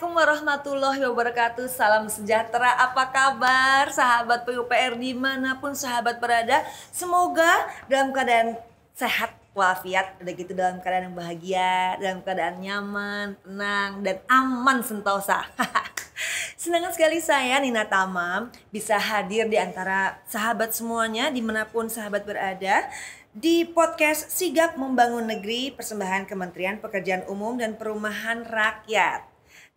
Assalamualaikum warahmatullahi wabarakatuh Salam sejahtera, apa kabar sahabat PUPR dimanapun sahabat berada Semoga dalam keadaan sehat walafiat udah gitu dalam keadaan yang bahagia dalam keadaan nyaman tenang dan aman sentosa Senang sekali saya Nina Tamam bisa hadir di antara sahabat semuanya dimanapun sahabat berada di podcast Sigap Membangun Negeri Persembahan Kementerian Pekerjaan Umum dan Perumahan Rakyat.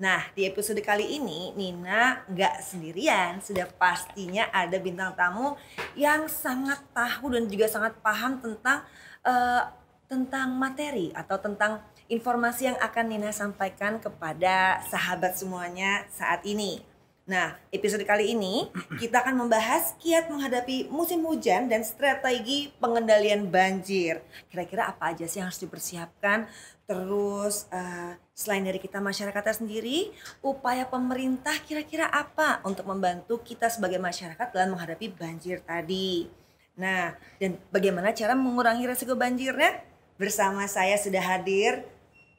Nah, di episode kali ini Nina nggak sendirian, sudah pastinya ada bintang tamu yang sangat tahu dan juga sangat paham tentang uh, tentang materi atau tentang informasi yang akan Nina sampaikan kepada sahabat semuanya saat ini. Nah, episode kali ini kita akan membahas kiat menghadapi musim hujan dan strategi pengendalian banjir. Kira-kira apa aja sih yang harus dipersiapkan? Terus uh, selain dari kita masyarakatnya sendiri, upaya pemerintah kira-kira apa untuk membantu kita sebagai masyarakat dalam menghadapi banjir tadi? Nah, dan bagaimana cara mengurangi resiko banjirnya? Bersama saya sudah hadir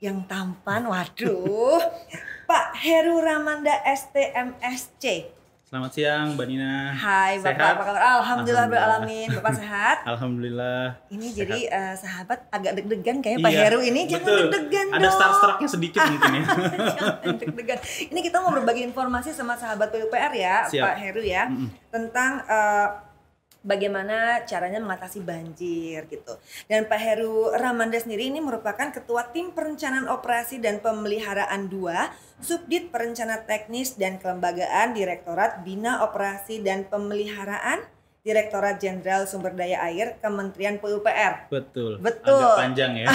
yang tampan, waduh, Pak Heru Ramanda STMSC. Selamat siang Mbak Nina. Hai Bapak, sehat? apa kabar? Alhamdulillah, beralamin. Bapak sehat? Alhamdulillah. Ini sehat. jadi uh, sahabat agak deg-degan Pak iya, Pak Heru ini. Jangan deg-degan Ada dong. star-starnya sedikit mungkin ya. Jangan deg-degan. Ini kita mau berbagi informasi sama sahabat PUPR ya, Siap. Pak Heru ya. Mm -mm. Tentang uh, bagaimana caranya mengatasi banjir gitu. Dan Pak Heru Ramanda sendiri ini merupakan ketua tim perencanaan operasi dan pemeliharaan 2, Subdit Perencana Teknis dan Kelembagaan Direktorat Bina Operasi dan Pemeliharaan Direktorat Jenderal Sumber Daya Air Kementerian PUPR. Betul. Betul. Agak panjang ya.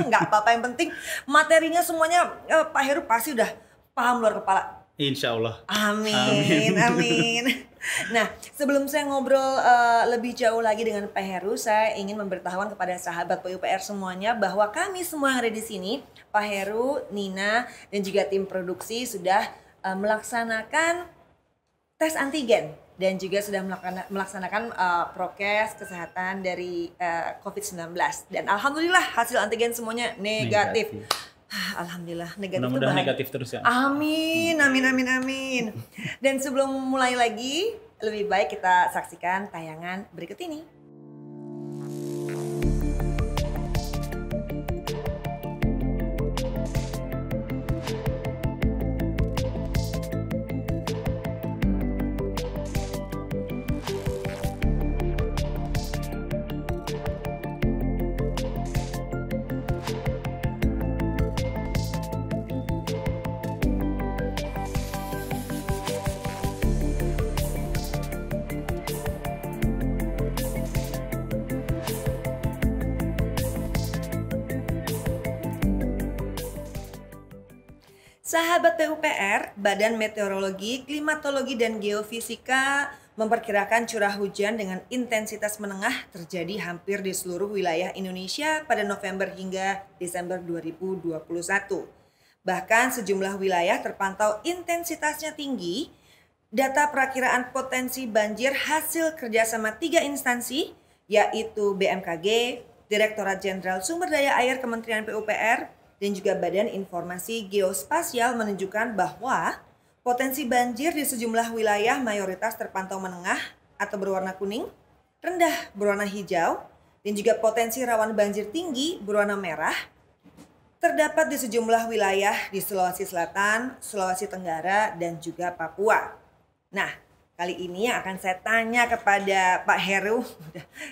Enggak apa-apa yang penting materinya semuanya eh, Pak Heru pasti udah paham luar kepala. Insya Allah. Amin. Amin. amin. Nah, sebelum saya ngobrol uh, lebih jauh lagi dengan Pak Heru, saya ingin memberitahuan kepada sahabat PUPR semuanya bahwa kami semua yang ada di sini, Pak Heru, Nina, dan juga tim produksi sudah uh, melaksanakan tes antigen dan juga sudah melaksanakan, uh, prokes kesehatan dari uh, COVID-19 dan alhamdulillah hasil antigen semuanya negatif. negatif. Ah, alhamdulillah negatif Mudah-mudahan negatif terus ya. Amin, amin, amin, amin. Dan sebelum mulai lagi, lebih baik kita saksikan tayangan berikut ini. Sahabat PUPR, Badan Meteorologi, Klimatologi, dan Geofisika memperkirakan curah hujan dengan intensitas menengah terjadi hampir di seluruh wilayah Indonesia pada November hingga Desember 2021. Bahkan sejumlah wilayah terpantau intensitasnya tinggi. Data perakiraan potensi banjir hasil kerjasama tiga instansi, yaitu BMKG, Direktorat Jenderal Sumber Daya Air Kementerian PUPR, dan juga Badan Informasi Geospasial menunjukkan bahwa potensi banjir di sejumlah wilayah mayoritas terpantau menengah atau berwarna kuning, rendah berwarna hijau, dan juga potensi rawan banjir tinggi berwarna merah terdapat di sejumlah wilayah di Sulawesi Selatan, Sulawesi Tenggara, dan juga Papua. Nah, kali ini yang akan saya tanya kepada Pak Heru.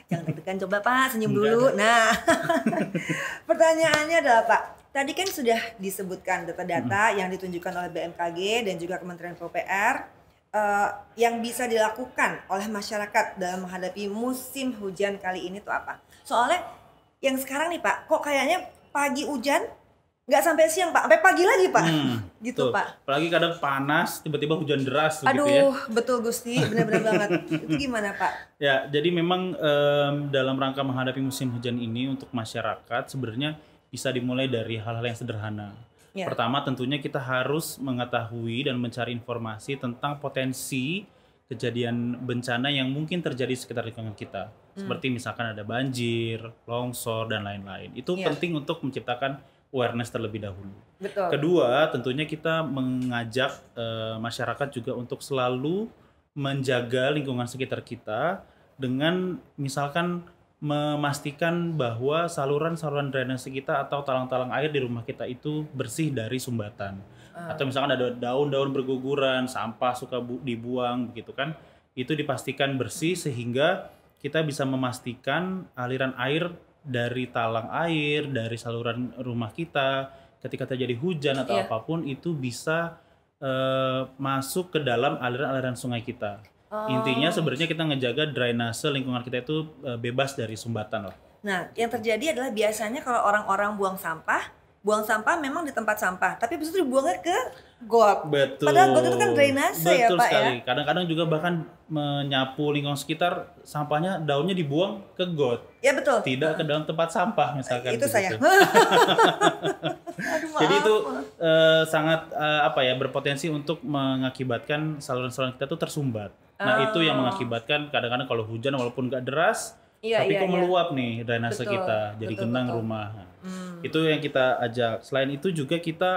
jangan deg-degan coba Pak, senyum dulu. Nah, pertanyaannya adalah Pak, Tadi kan sudah disebutkan data-data hmm. yang ditunjukkan oleh BMKG dan juga Kementerian PUPR uh, yang bisa dilakukan oleh masyarakat dalam menghadapi musim hujan kali ini tuh apa? Soalnya yang sekarang nih Pak, kok kayaknya pagi hujan nggak sampai siang Pak, sampai pagi lagi Pak, hmm, gitu tuh. Pak. Apalagi kadang panas, tiba-tiba hujan deras. Aduh, gitu ya. betul Gusti, benar-benar banget. Itu gimana Pak? Ya, jadi memang um, dalam rangka menghadapi musim hujan ini untuk masyarakat sebenarnya bisa dimulai dari hal-hal yang sederhana. Yeah. Pertama tentunya kita harus mengetahui dan mencari informasi tentang potensi kejadian bencana yang mungkin terjadi sekitar lingkungan kita. Hmm. Seperti misalkan ada banjir, longsor dan lain-lain. Itu yeah. penting untuk menciptakan awareness terlebih dahulu. Betul. Kedua, tentunya kita mengajak uh, masyarakat juga untuk selalu menjaga lingkungan sekitar kita dengan misalkan memastikan bahwa saluran-saluran drainase kita atau talang-talang air di rumah kita itu bersih dari sumbatan. Uh. Atau misalkan ada daun-daun berguguran, sampah suka dibuang begitu kan. Itu dipastikan bersih sehingga kita bisa memastikan aliran air dari talang air, dari saluran rumah kita ketika terjadi hujan atau yeah. apapun itu bisa uh, masuk ke dalam aliran-aliran sungai kita. Oh. Intinya sebenarnya kita ngejaga drainase lingkungan kita itu eh, bebas dari sumbatan lah. Nah, yang terjadi adalah biasanya kalau orang-orang buang sampah, buang sampah memang di tempat sampah, tapi habis dibuangnya ke got. Betul. Padahal got itu kan drainase ya, Betul ya, Pak sekali. ya. Kadang-kadang juga bahkan menyapu lingkungan sekitar, sampahnya daunnya dibuang ke got. Ya betul. Tidak ke dalam tempat sampah misalkan. Itu saya. Aduh, Jadi itu uh, sangat uh, apa ya berpotensi untuk mengakibatkan saluran-saluran kita tuh tersumbat. Nah, itu yang oh. mengakibatkan kadang-kadang kalau hujan walaupun gak deras, iya, tapi iya, kok iya. meluap nih drainase betul, kita, jadi betul, genang betul. rumah. Nah, hmm. Itu yang kita ajak. Selain itu juga kita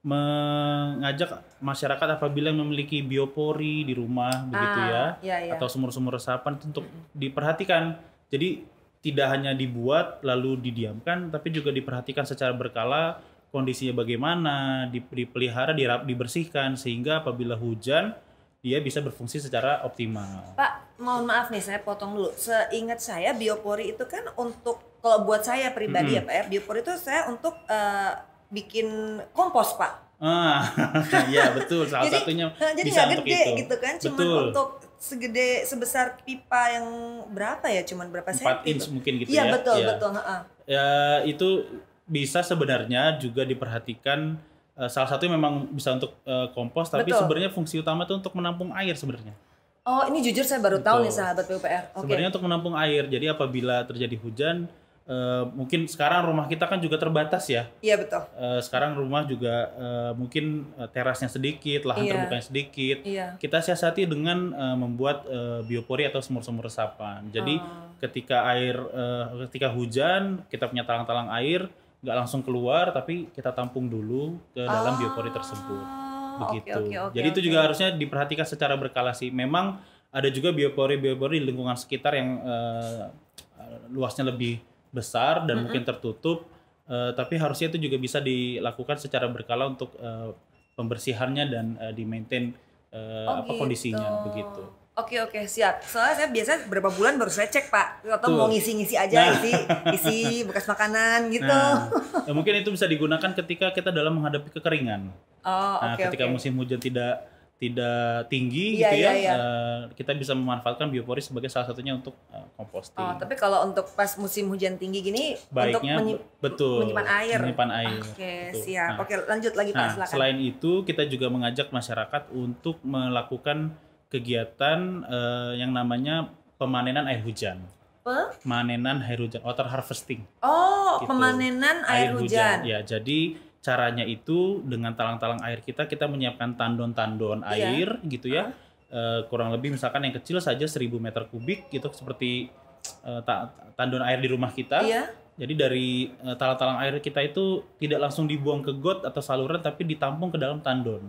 mengajak masyarakat apabila memiliki biopori di rumah begitu ah, ya, iya, iya. atau sumur-sumur resapan itu untuk diperhatikan. Jadi tidak hanya dibuat lalu didiamkan, tapi juga diperhatikan secara berkala kondisinya bagaimana, dipelihara, dibersihkan sehingga apabila hujan dia bisa berfungsi secara optimal. Pak, mohon maaf nih saya potong dulu. Seingat saya biopori itu kan untuk kalau buat saya pribadi -hmm. ya Pak ya, biopori itu saya untuk uh, bikin kompos Pak. Ah, iya betul. Salah jadi, satunya eh, jadi bisa gak gede, itu. gitu kan, Cuma untuk segede sebesar pipa yang berapa ya? Cuman berapa senti? 4 inch gitu. mungkin gitu iya, ya. Iya betul ya. betul. Ha -ha. Ya itu bisa sebenarnya juga diperhatikan Eh, salah satu memang bisa untuk uh, kompos tapi sebenarnya fungsi utama itu untuk menampung air sebenarnya. Oh, ini jujur saya baru Betul. tahu nih sahabat PUPR. Okay. Sebenarnya untuk menampung air. Jadi apabila terjadi hujan Uh, mungkin sekarang rumah kita kan juga terbatas ya. Iya betul. Uh, sekarang rumah juga uh, mungkin terasnya sedikit, lahan iya. terbukanya sedikit. Iya. Kita siasati dengan uh, membuat uh, biopori atau sumur-sumur resapan. Jadi oh. ketika air, uh, ketika hujan, kita punya talang-talang air, nggak langsung keluar tapi kita tampung dulu ke dalam ah, biopori tersebut begitu okay, okay, okay, jadi okay, itu juga harusnya diperhatikan secara berkala sih memang ada juga biopori biopori di lingkungan sekitar yang uh, luasnya lebih besar dan mm -hmm. mungkin tertutup uh, tapi harusnya itu juga bisa dilakukan secara berkala untuk uh, pembersihannya dan uh, di maintain uh, oh, apa gitu. kondisinya begitu Oke oke siap. Soalnya saya biasanya berapa bulan baru saya cek pak, atau Tuh. mau ngisi-ngisi aja nah. isi isi bekas makanan gitu. Nah, ya mungkin itu bisa digunakan ketika kita dalam menghadapi kekeringan. Oh, nah, okay, ketika okay. musim hujan tidak tidak tinggi yeah, gitu ya, yeah, yeah. Uh, kita bisa memanfaatkan biopori sebagai salah satunya untuk uh, komposting. Oh, tapi kalau untuk pas musim hujan tinggi gini, baiknya untuk menyi betul menyimpan air. Menyimpan air. Oke, okay, siap. Nah, Oke, lanjut lagi Pak. Nah, Selain itu, kita juga mengajak masyarakat untuk melakukan kegiatan uh, yang namanya pemanenan air hujan. Pemanenan air hujan, water harvesting. Oh, gitu. pemanenan air, air hujan. hujan. Ya, jadi caranya itu dengan talang-talang air kita kita menyiapkan tandon-tandon iya. air gitu ya. Uh. Uh, kurang lebih misalkan yang kecil saja 1000 meter kubik gitu seperti uh, tandon air di rumah kita. Iya. Jadi dari talang talang-talang air kita itu tidak langsung dibuang ke got atau saluran tapi ditampung ke dalam tandon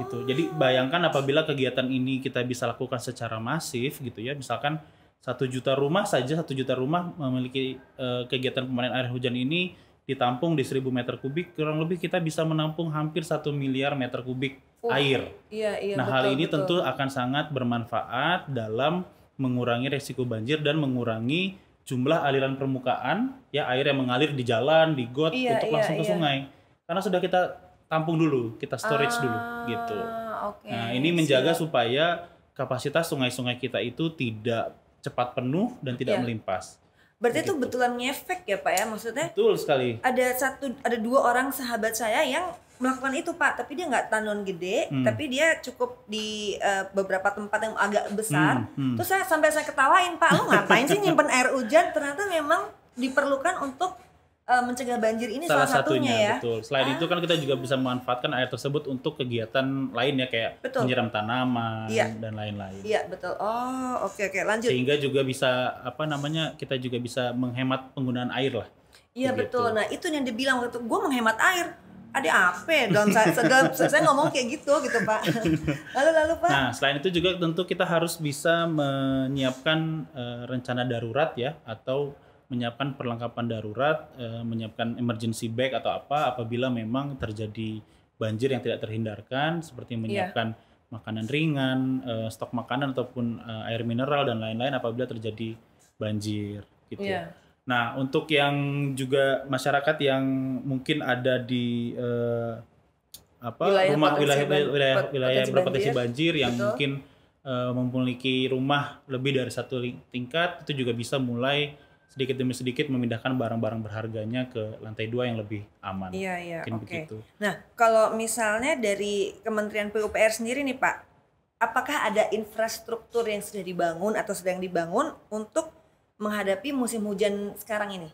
gitu. Jadi bayangkan apabila kegiatan ini kita bisa lakukan secara masif gitu ya, misalkan satu juta rumah saja satu juta rumah memiliki uh, kegiatan pemanen air hujan ini ditampung di seribu meter kubik kurang lebih kita bisa menampung hampir satu miliar meter kubik oh, air. Iya, iya, nah betul, hal ini betul. tentu akan sangat bermanfaat dalam mengurangi resiko banjir dan mengurangi jumlah aliran permukaan ya air yang mengalir di jalan di got iya, untuk iya, langsung ke iya. sungai karena sudah kita tampung dulu, kita storage ah, dulu gitu. Okay, nah, ini menjaga supaya kapasitas sungai-sungai kita itu tidak cepat penuh dan tidak yeah. melimpas. Berarti itu gitu. betulan ngefek ya Pak ya maksudnya? Betul sekali. Ada satu ada dua orang sahabat saya yang melakukan itu Pak, tapi dia nggak tanun gede, hmm. tapi dia cukup di uh, beberapa tempat yang agak besar. Hmm. Hmm. Terus saya sampai saya ketawain Pak, lo ngapain sih nyimpen air hujan? Ternyata memang diperlukan untuk Eh, mencegah banjir ini salah, salah satunya, satunya ya. Betul. Selain ah. itu kan kita juga bisa memanfaatkan air tersebut untuk kegiatan lain ya kayak betul. menyiram tanaman iya. dan lain-lain. Iya, betul. Oh, oke okay, oke, okay. lanjut. Sehingga juga bisa apa namanya? Kita juga bisa menghemat penggunaan air lah. Iya, betul. Gitu. Nah, itu yang dibilang waktu gue menghemat air. Ada apa ya dalam saya, saya ngomong kayak gitu gitu pak. Lalu lalu pak. Nah selain itu juga tentu kita harus bisa menyiapkan uh, rencana darurat ya atau menyiapkan perlengkapan darurat, eh, menyiapkan emergency bag atau apa apabila memang terjadi banjir yang tidak terhindarkan, seperti iya. menyiapkan yeah. makanan ringan, eh, stok makanan ataupun eh, air mineral dan lain-lain apabila terjadi banjir gitu. Yeah. Nah, untuk yang juga masyarakat yang mungkin ada di uh, apa wilayah rumah wilayah wilayah wilayah, berpotensi banjir, iya. banjir yang mungkin uh, memiliki rumah lebih dari satu tingkat itu juga bisa mulai sedikit demi sedikit memindahkan barang-barang berharganya ke lantai dua yang lebih aman. Iya iya. Oke. Okay. Begitu. Nah kalau misalnya dari Kementerian PUPR sendiri nih Pak, apakah ada infrastruktur yang sudah dibangun atau sedang dibangun untuk menghadapi musim hujan sekarang ini?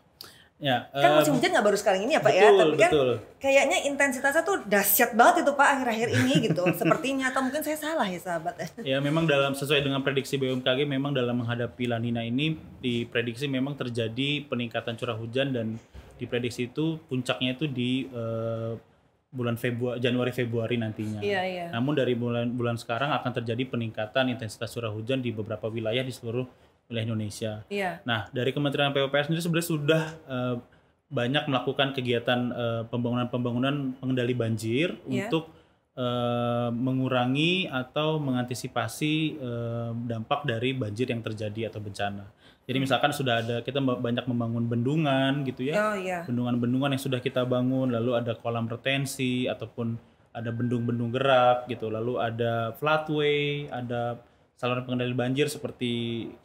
Ya, kan musim hujan nggak baru sekali ini ya Pak ya. betul, ya, tapi kan betul. kayaknya intensitasnya tuh dahsyat banget itu Pak akhir-akhir ini gitu. Sepertinya atau mungkin saya salah ya sahabat. ya, ya memang dalam sesuai dengan prediksi BMKG memang dalam menghadapi lanina ini diprediksi memang terjadi peningkatan curah hujan dan diprediksi itu puncaknya itu di uh, bulan Februari Januari Februari nantinya. Iya, iya. Namun dari bulan bulan sekarang akan terjadi peningkatan intensitas curah hujan di beberapa wilayah di seluruh wilayah Indonesia. Iya. Nah, dari Kementerian PUPR sendiri sebenarnya sudah uh, banyak melakukan kegiatan eh, pembangunan-pembangunan uh, pengendali banjir iya. untuk uh, mengurangi atau mengantisipasi uh, dampak dari banjir yang terjadi atau bencana. Jadi hmm. misalkan sudah ada kita banyak membangun bendungan gitu ya, bendungan-bendungan oh, iya. bendungan-bendungan yang sudah kita bangun, lalu ada kolam retensi ataupun ada bendung-bendung gerak gitu, lalu ada flatway, ada saluran pengendali banjir seperti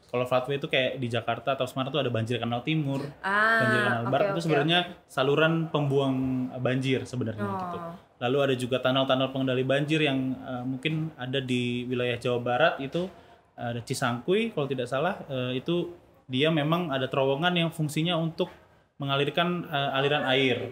kalau flatway itu kayak di Jakarta atau Semarang tuh ada banjir kanal timur, ah, banjir kanal barat okay, itu sebenarnya okay. saluran pembuang banjir sebenarnya oh. gitu. Lalu ada juga tunnel-tunnel pengendali banjir yang uh, mungkin ada di wilayah Jawa Barat itu ada uh, Cisangkui kalau tidak salah uh, itu dia memang ada terowongan yang fungsinya untuk mengalirkan uh, aliran air.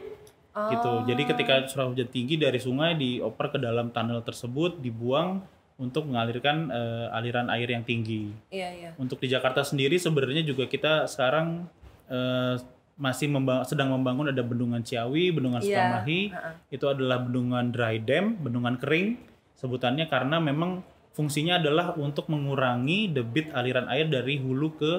Oh. gitu. Jadi oh. ketika curah hujan tinggi dari sungai dioper ke dalam tunnel tersebut, dibuang untuk mengalirkan uh, aliran air yang tinggi. Iya, iya. Untuk di Jakarta sendiri sebenarnya juga kita sekarang uh, masih memba sedang membangun ada bendungan Ciawi, bendungan iya. Sukamahi. Uh -uh. Itu adalah bendungan dry dam, bendungan kering sebutannya karena memang fungsinya adalah untuk mengurangi debit aliran air dari hulu ke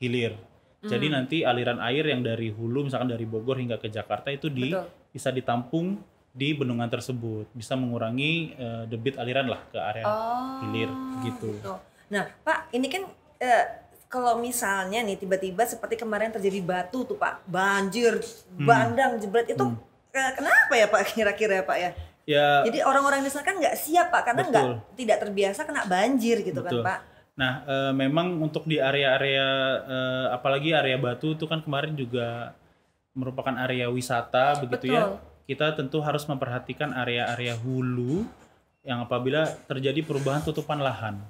hilir. Mm. Jadi hmm. nanti aliran air yang dari hulu misalkan dari Bogor hingga ke Jakarta itu di Betul. bisa ditampung di bendungan tersebut bisa mengurangi uh, debit aliran lah ke area oh, hilir gitu. gitu. Nah, Pak, ini kan uh, kalau misalnya nih tiba-tiba seperti kemarin terjadi batu tuh Pak, banjir, hmm. bandang, jebret itu hmm. Uh, kenapa ya Pak kira-kira ya Pak ya? Ya. Jadi orang-orang di sana kan nggak siap Pak karena nggak tidak terbiasa kena banjir gitu kan, betul. kan Pak. Nah, uh, memang untuk di area-area uh, apalagi area Batu itu kan kemarin juga merupakan area wisata begitu ya. betul. ya kita tentu harus memperhatikan area-area hulu yang apabila terjadi perubahan tutupan lahan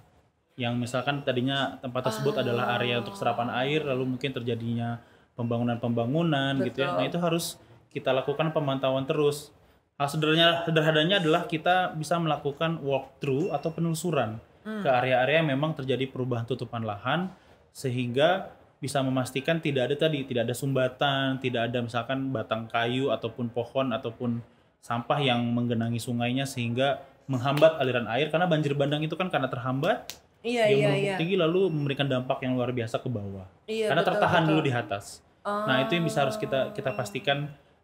yang misalkan tadinya tempat tersebut ah. adalah area untuk serapan air lalu mungkin terjadinya pembangunan-pembangunan gitu ya. Nah, itu harus kita lakukan pemantauan terus. Hal sederhananya sederhananya adalah kita bisa melakukan walk through atau penelusuran hmm. ke area-area yang memang terjadi perubahan tutupan lahan sehingga bisa memastikan tidak ada tadi tidak ada sumbatan, tidak ada misalkan batang kayu ataupun pohon ataupun sampah yang menggenangi sungainya sehingga menghambat aliran air karena banjir bandang itu kan karena terhambat iya, dia iya, iya. tinggi lalu memberikan dampak yang luar biasa ke bawah iya, karena betul, tertahan betul. dulu di atas. Oh. Nah itu yang bisa harus kita kita ah. pastikan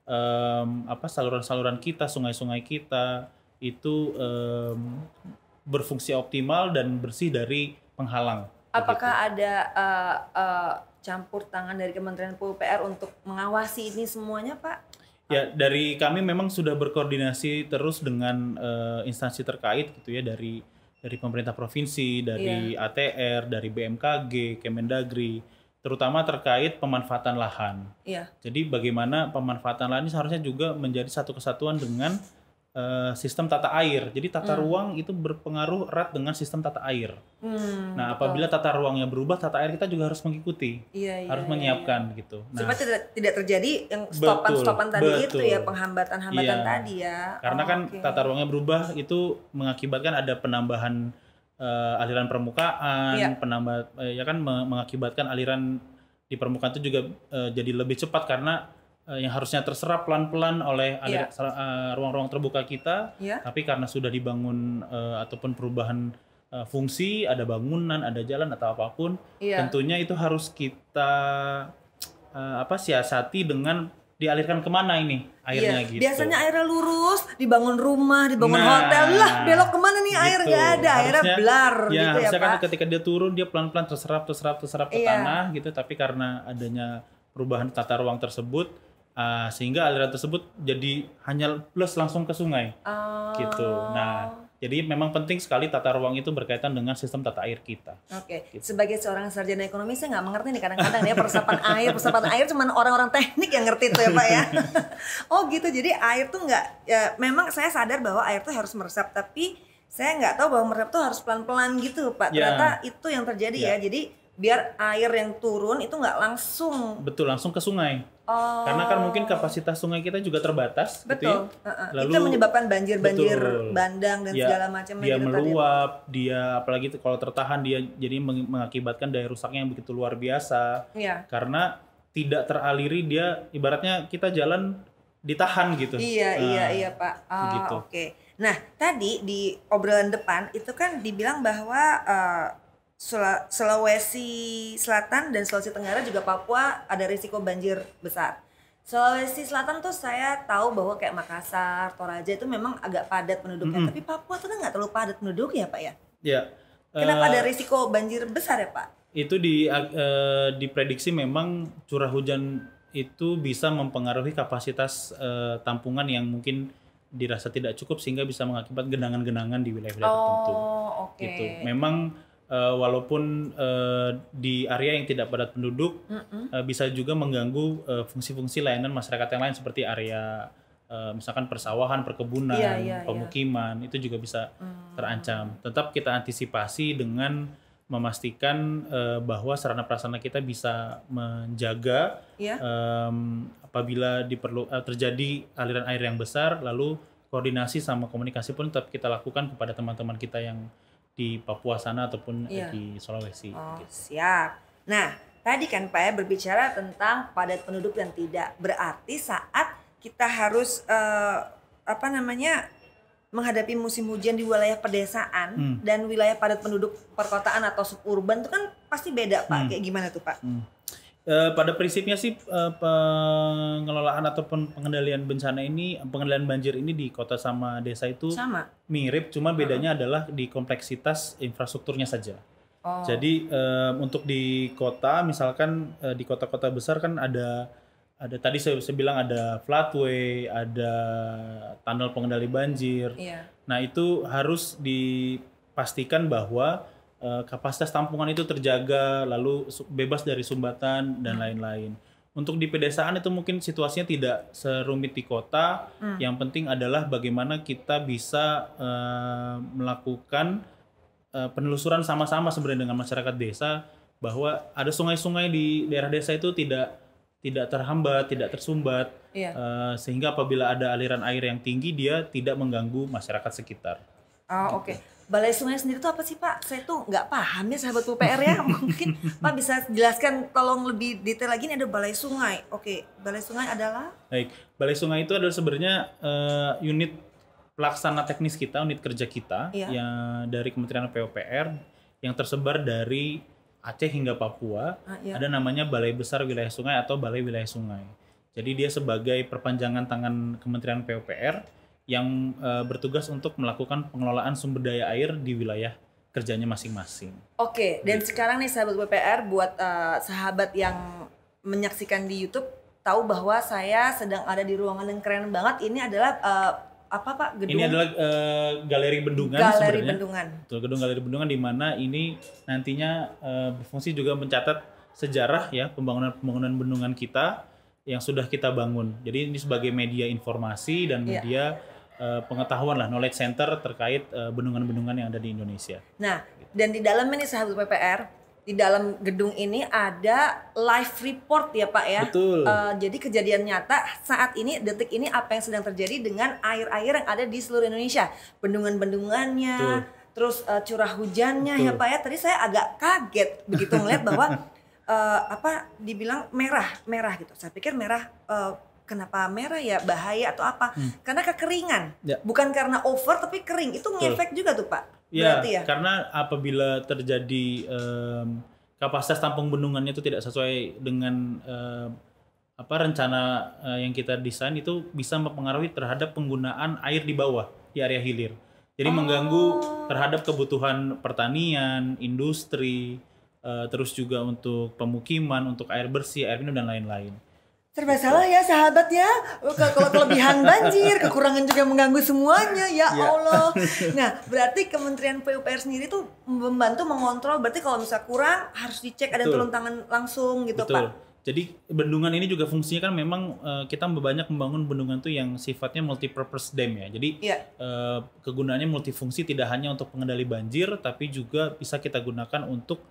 um, apa saluran-saluran kita sungai-sungai kita itu um, berfungsi optimal dan bersih dari penghalang. Apakah begitu. ada uh, uh, campur tangan dari Kementerian PUPR untuk mengawasi ini semuanya, Pak? Ya, dari kami memang sudah berkoordinasi terus dengan uh, instansi terkait gitu ya dari dari pemerintah provinsi, dari iya. ATR, dari BMKG, Kemendagri, terutama terkait pemanfaatan lahan. Iya. Jadi bagaimana pemanfaatan lahan ini seharusnya juga menjadi satu kesatuan dengan uh, sistem tata air. Jadi tata hmm. ruang itu berpengaruh erat dengan sistem tata air. Hmm, nah, apabila tata ruangnya berubah, tata air kita juga harus mengikuti, iya, iya, harus iya, iya. menyiapkan iya. gitu. Nah, supaya tidak tidak terjadi yang stopan-stopan tadi betul. itu ya penghambatan-hambatan iya. tadi ya. Karena oh, kan okay. tata ruangnya berubah itu mengakibatkan ada penambahan uh, aliran permukaan, iya. penambah eh, uh, ya kan mengakibatkan aliran di permukaan itu juga uh, jadi lebih cepat karena Eh, yang harusnya terserap pelan-pelan oleh yeah. Iya. uh, eh, ruang-ruang terbuka kita, yeah. tapi karena sudah dibangun uh, ataupun perubahan uh, fungsi, ada bangunan, ada jalan atau apapun, yeah. tentunya itu harus kita uh, apa siasati dengan dialirkan kemana ini airnya iya. gitu. Biasanya airnya lurus, dibangun rumah, dibangun nah, hotel lah, belok kemana nih gitu. air nggak ada, harusnya, airnya blar. Ya, gitu ya, harusnya ya, kan ketika dia turun dia pelan-pelan terserap, terserap, terserap ke iya. tanah gitu, tapi karena adanya perubahan tata ruang tersebut uh, sehingga aliran tersebut jadi hanya plus langsung ke sungai uh... gitu nah jadi memang penting sekali tata ruang itu berkaitan dengan sistem tata air kita. Oke, gitu. sebagai seorang sarjana ekonomi saya nggak mengerti nih kadang-kadang ya persapan air, persapan air cuman orang-orang teknik yang ngerti itu ya Pak ya. oh gitu, jadi air tuh nggak, ya, memang saya sadar bahwa air tuh harus meresap, tapi saya nggak tahu bahwa meresap tuh harus pelan-pelan gitu Pak. Yeah. Ternyata itu yang terjadi yeah. ya, jadi biar air yang turun itu nggak langsung betul langsung ke sungai Oh. Karena kan mungkin kapasitas sungai kita juga terbatas. Gitu betul. Gitu ya? uh-uh. Lalu, itu menyebabkan banjir-banjir bandang dan ya, segala macam. Dia gitu meluap, tadi. dia apalagi kalau tertahan dia jadi mengakibatkan daya rusaknya yang begitu luar biasa. Ya. Karena tidak teraliri dia, ibaratnya kita jalan ditahan gitu. Iya uh, iya iya pak. Oh, gitu. Oke. Okay. Nah tadi di obrolan depan itu kan dibilang bahwa uh, Sula, Sulawesi Selatan dan Sulawesi Tenggara juga Papua ada risiko banjir besar. Sulawesi Selatan tuh saya tahu bahwa kayak Makassar, Toraja itu memang agak padat penduduknya, mm -hmm. tapi Papua tuh kan nggak terlalu padat penduduknya Pak ya? Iya. Kenapa uh, ada eh, risiko banjir besar ya Pak? Itu di uh, diprediksi memang curah hujan itu bisa mempengaruhi kapasitas uh, tampungan yang mungkin dirasa tidak cukup sehingga bisa mengakibat genangan-genangan di wilayah-wilayah oh, tertentu. Oh, oke. Okay. Gitu. Memang uh, walaupun uh, di area yang tidak padat penduduk mm -hmm. uh, bisa juga mengganggu fungsi-fungsi uh, layanan masyarakat yang lain seperti area uh, misalkan persawahan, perkebunan, yeah, yeah, iya. pemukiman yeah. itu juga bisa mm. terancam. Tetap kita antisipasi dengan memastikan uh, bahwa sarana prasarana kita bisa menjaga yeah. Iya. um, apabila diperlu uh, terjadi aliran air yang besar lalu koordinasi sama komunikasi pun tetap kita lakukan kepada teman-teman kita yang di Papua sana ataupun iya. di Sulawesi. Oh, gitu. siap. Nah, tadi kan Pak ya berbicara tentang padat penduduk yang tidak berarti saat kita harus eh, apa namanya menghadapi musim hujan di wilayah pedesaan hmm. dan wilayah padat penduduk perkotaan atau suburban itu kan pasti beda Pak. Hmm. Kayak gimana tuh Pak? Hmm. Eh, pada prinsipnya sih eh, pengelolaan ataupun pengendalian bencana ini pengendalian banjir ini di kota sama desa itu sama. mirip cuma bedanya uh -huh. adalah di kompleksitas infrastrukturnya saja. Oh. Jadi um, untuk di kota misalkan uh, di kota-kota besar kan ada ada tadi saya, saya bilang ada flatway, ada tunnel pengendali banjir. Yeah. Nah, itu harus dipastikan bahwa Eh, kapasitas tampungan itu terjaga, lalu bebas dari sumbatan dan hmm. lain-lain. Hmm. Untuk di pedesaan itu mungkin situasinya tidak serumit di kota. Hmm. Yang penting adalah bagaimana kita bisa uh, melakukan uh, penelusuran sama-sama sebenarnya dengan masyarakat desa bahwa ada sungai-sungai di daerah desa itu tidak tidak terhambat, tidak tersumbat, iya. uh, sehingga apabila ada aliran air yang tinggi dia tidak mengganggu masyarakat sekitar. Oh, Oke, okay. Balai Sungai sendiri itu apa sih Pak? Saya tuh nggak paham ya sahabat PUPR ya. Mungkin Pak bisa jelaskan tolong lebih detail lagi ini ada Balai Sungai. Oke, Balai Sungai adalah? Baik, Balai Sungai itu adalah sebenarnya uh, unit pelaksana teknis kita, unit kerja kita iya. yang dari Kementerian PUPR yang tersebar dari Aceh hingga Papua. Ah, iya. Ada namanya Balai Besar Wilayah Sungai atau Balai Wilayah Sungai. Jadi dia sebagai perpanjangan tangan Kementerian PUPR yang uh, bertugas untuk melakukan pengelolaan sumber daya air di wilayah kerjanya masing-masing. Oke, okay, dan gitu. sekarang nih sahabat BPR buat uh, sahabat yang menyaksikan di YouTube tahu bahwa saya sedang ada di ruangan yang keren banget. Ini adalah uh, apa Pak? Gedung. Ini adalah uh, galeri bendungan galeri sebenarnya. bendungan. Tuh, gedung galeri bendungan di mana ini nantinya uh, berfungsi juga mencatat sejarah ya pembangunan-pembangunan bendungan kita yang sudah kita bangun. Jadi ini sebagai media informasi dan iya. media yeah Eh, pengetahuan lah knowledge center terkait bendungan eh, bendungan-bendungan yang ada di Indonesia. Nah, dan di dalam ini sahabat PPR di dalam gedung ini ada live report ya Pak ya. Betul. Uh, jadi kejadian nyata saat ini detik ini apa yang sedang terjadi dengan air-air yang ada di seluruh Indonesia, bendungan-bendungannya, terus uh, curah hujannya ya, Betul. ya Pak ya. Tadi saya agak kaget begitu melihat bahwa uh, apa dibilang merah, merah gitu. Saya pikir merah uh, kenapa merah ya bahaya atau apa hmm. karena kekeringan ya. bukan karena over tapi kering itu ngefek juga tuh pak ya, berarti ya karena apabila terjadi um, kapasitas tampung bendungannya itu tidak sesuai dengan um, apa rencana uh, yang kita desain itu bisa mempengaruhi terhadap penggunaan air di bawah di area hilir jadi oh. mengganggu terhadap kebutuhan pertanian industri uh, terus juga untuk pemukiman untuk air bersih air minum dan lain-lain Serba salah ya sahabat ya. Kalau kelebihan banjir, kekurangan juga mengganggu semuanya. Ya iya. Allah. Nah, berarti Kementerian PUPR sendiri tuh membantu mengontrol. Berarti kalau misalnya kurang harus dicek ada turun tangan langsung gitu, Betul. Pak. Jadi bendungan ini juga fungsinya kan memang uh, kita banyak membangun bendungan tuh yang sifatnya multi purpose dam ya. Jadi yeah. Iya. uh, kegunaannya multifungsi tidak hanya untuk pengendali banjir tapi juga bisa kita gunakan untuk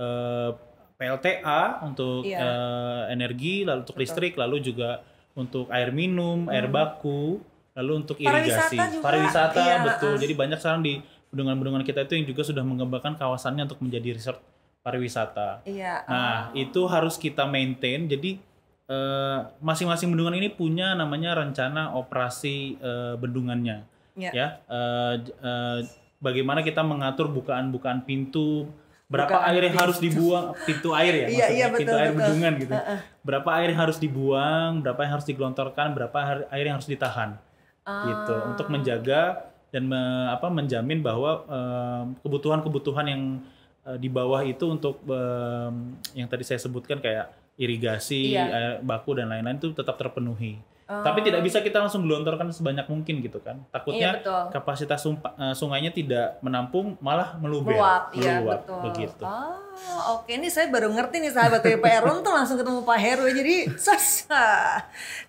uh, PLTA untuk iya. uh, energi, lalu untuk Betul. listrik, lalu juga untuk air minum, hmm. air baku, lalu untuk irigasi, pariwisata, juga. pariwisata iya, betul. Jadi banyak sekarang di bendungan-bendungan kita itu yang juga sudah mengembangkan kawasannya untuk menjadi resort pariwisata. Iya. Nah, itu harus kita maintain. Jadi masing eh, masing-masing bendungan ini punya namanya rencana operasi uh, bendungannya. Iya. Ya, uh, bagaimana kita mengatur bukaan-bukaan pintu, berapa Bukan air yang harus dibuang pintu air ya iya, iya, pintu betul, air bendungan gitu uh, uh. berapa air yang harus dibuang berapa yang harus digelontorkan berapa air yang harus ditahan uh. gitu ah. untuk menjaga dan me, apa menjamin bahwa mmm, kebutuhan-kebutuhan yang eh, di bawah itu untuk mmm, yang tadi saya sebutkan kayak irigasi iya. air baku dan lain-lain itu tetap terpenuhi tapi tidak bisa kita langsung gelontorkan sebanyak mungkin gitu kan. Takutnya iya, kapasitas sumpa, uh, sungainya tidak menampung malah meluber. Meluap, iya meluap, betul. Begitu. Oh, oke ini saya baru ngerti nih sahabat Pak untuk tuh langsung ketemu Pak Heru ya, jadi sas.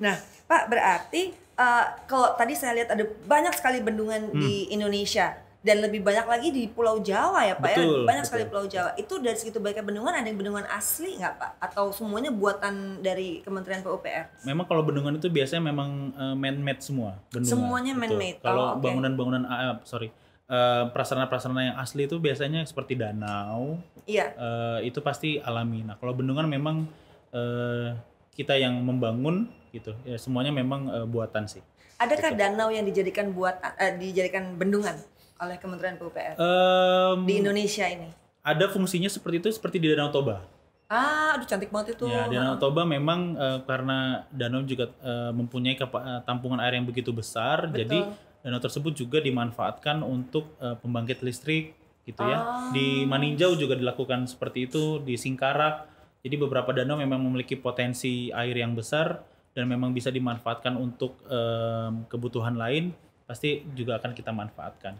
Nah, Pak berarti uh, kalau tadi saya lihat ada banyak sekali bendungan hmm. di Indonesia dan lebih banyak lagi di Pulau Jawa ya Pak ya. betul, ya banyak betul. sekali Pulau Jawa itu dari segitu banyak bendungan ada yang bendungan asli nggak Pak atau semuanya buatan dari Kementerian PUPR memang kalau bendungan itu biasanya memang eh, man-made semua bendungan semuanya gitu. man-made kalau oh, okay. bangunan-bangunan uh, sorry Uh, prasarana-prasarana yang asli itu biasanya seperti danau, iya. Uh, itu pasti alami. Nah, kalau bendungan memang uh, kita yang membangun gitu, ya semuanya memang uh, buatan sih. Adakah gitu. danau yang dijadikan buatan, uh, dijadikan bendungan? oleh Kementerian PUPR um, di Indonesia ini? Ada fungsinya seperti itu seperti di Danau Toba. Ah, aduh cantik banget itu. Ya, Danau Toba memang uh, karena danau juga uh, mempunyai kapa, eh, tampungan air yang begitu besar, Betul. jadi danau tersebut juga dimanfaatkan untuk uh, pembangkit listrik gitu ya. ah. ya. Di Maninjau juga dilakukan seperti itu, di Singkarak. Jadi beberapa danau memang memiliki potensi air yang besar dan memang bisa dimanfaatkan untuk um, kebutuhan lain, pasti juga akan kita manfaatkan.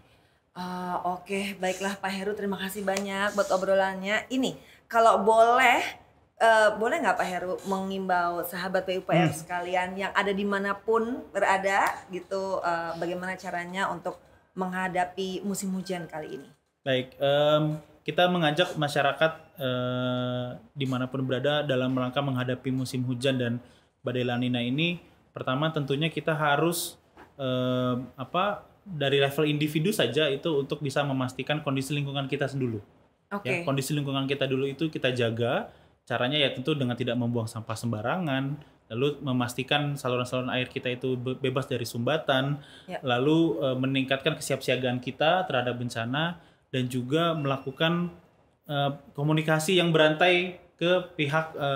Uh, Oke, okay. baiklah Pak Heru, terima kasih banyak buat obrolannya. Ini kalau boleh, uh, boleh nggak Pak Heru mengimbau sahabat PUPR hmm. sekalian yang ada dimanapun berada, gitu, uh, bagaimana caranya untuk menghadapi musim hujan kali ini? Baik, um, kita mengajak masyarakat uh, dimanapun berada dalam rangka menghadapi musim hujan dan badai lanina ini. Pertama, tentunya kita harus uh, apa dari level individu saja itu untuk bisa memastikan kondisi lingkungan kita dulu. Okay. Ya, kondisi lingkungan kita dulu itu kita jaga. Caranya ya tentu dengan tidak membuang sampah sembarangan, lalu memastikan saluran-saluran air kita itu bebas dari sumbatan, ya. lalu e, meningkatkan kesiapsiagaan kita terhadap bencana dan juga melakukan e, komunikasi yang berantai ke pihak e,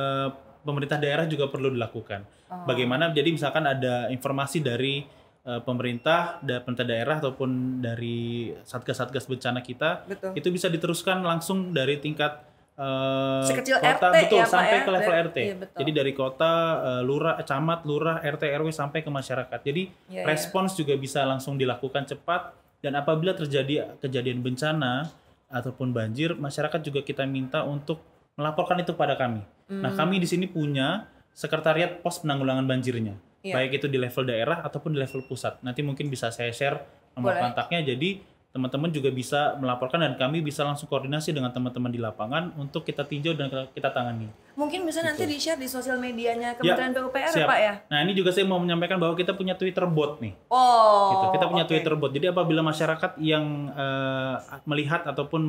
pemerintah daerah juga perlu dilakukan. Oh. Bagaimana jadi misalkan ada informasi dari Eh, pemerintah da pemerintah daerah ataupun dari satgas-satgas bencana kita Betul. itu bisa diteruskan langsung dari tingkat uh, sekecil kota RT betul ya, sampai ya? ke level RT. Iya, iya Jadi dari kota, uh, eh, lurah, camat, lurah, RT, RW sampai ke masyarakat. Jadi yeah, iya. respons yeah. juga bisa langsung dilakukan cepat dan apabila terjadi kejadian bencana ataupun banjir, masyarakat juga kita minta untuk melaporkan itu pada kami. Mm. Nah, hmm. kami di sini punya sekretariat pos penanggulangan banjirnya yeah. baik itu di level daerah ataupun di level pusat. Nanti mungkin bisa saya share nomor Boleh. kontaknya jadi teman-teman juga bisa melaporkan dan kami bisa langsung koordinasi dengan teman-teman di lapangan untuk kita tinjau dan kita tangani. Mungkin bisa gitu. nanti di-share di sosial medianya ya, Kementerian ya, PUPR siap. Pak ya? Nah, ini juga saya mau menyampaikan bahwa kita punya Twitter bot nih. Oh. Gitu. Kita punya okay. Twitter bot. Jadi apabila masyarakat yang uh, melihat ataupun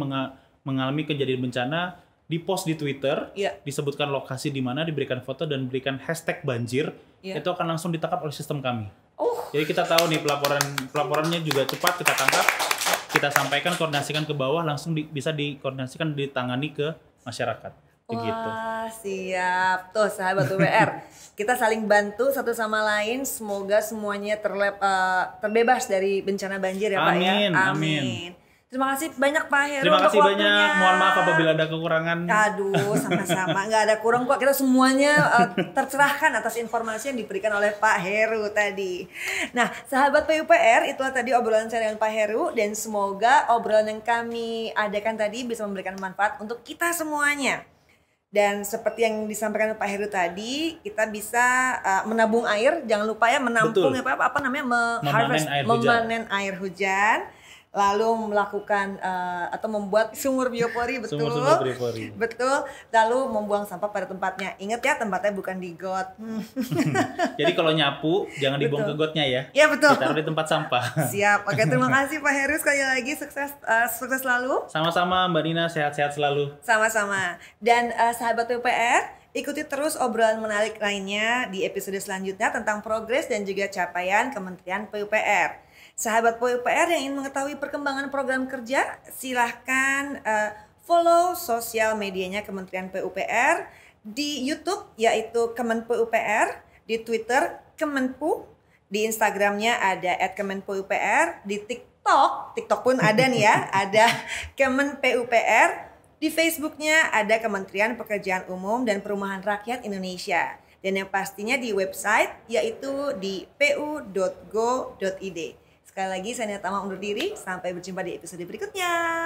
mengalami kejadian bencana di post di Twitter, yeah. disebutkan lokasi di mana, diberikan foto dan berikan hashtag banjir, yeah. itu akan langsung ditangkap oleh sistem kami. Oh. Jadi kita tahu nih pelaporan pelaporannya juga cepat kita tangkap, kita sampaikan, koordinasikan ke bawah, langsung di, bisa dikoordinasikan ditangani ke masyarakat. Begitu. gitu. siap tuh sahabat UBR kita saling bantu satu sama lain semoga semuanya terlep, uh, terbebas dari bencana banjir ya amin, pak ya amin amin Terima kasih banyak Pak Heru. Terima kasih banyak. Waktunya. Mohon maaf apabila ada kekurangan. Aduh, sama-sama. Gak ada kurang kok. Kita semuanya uh, tercerahkan atas informasi yang diberikan oleh Pak Heru tadi. Nah, sahabat PUPR, itulah tadi obrolan saya dengan Pak Heru dan semoga obrolan yang kami adakan tadi bisa memberikan manfaat untuk kita semuanya. Dan seperti yang disampaikan Pak Heru tadi, kita bisa uh, menabung air. Jangan lupa ya menampung Betul. apa namanya? Me memanen air memanen hujan. air hujan lalu melakukan uh, atau membuat sumur biopori betul sumur -sumur biopori. betul lalu membuang sampah pada tempatnya ingat ya tempatnya bukan di got hmm. jadi kalau nyapu jangan betul. dibuang ke gotnya ya ya betul ditaruh di tempat sampah siap oke terima kasih Pak Heru sekali lagi sukses uh, sukses selalu sama-sama Mbak Nina sehat-sehat selalu sama-sama dan uh, sahabat UPR Ikuti terus obrolan menarik lainnya di episode selanjutnya tentang progres dan juga capaian Kementerian PUPR. Sahabat PUPR yang ingin mengetahui perkembangan program kerja, silahkan uh, follow sosial medianya Kementerian PUPR di YouTube yaitu Kemenpupr, di Twitter Kemenpu, di Instagramnya ada @kemenpupr, di TikTok, TikTok pun ada nih ya, ada Kemenpupr, di Facebooknya ada Kementerian Pekerjaan Umum dan Perumahan Rakyat Indonesia. Dan yang pastinya di website yaitu di pu.go.id. Sekali lagi saya Nia Tama undur diri, sampai berjumpa di episode berikutnya.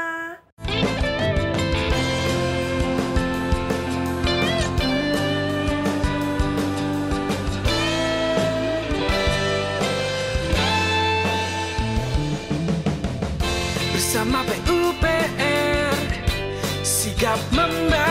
bersama PUPR sigap membangun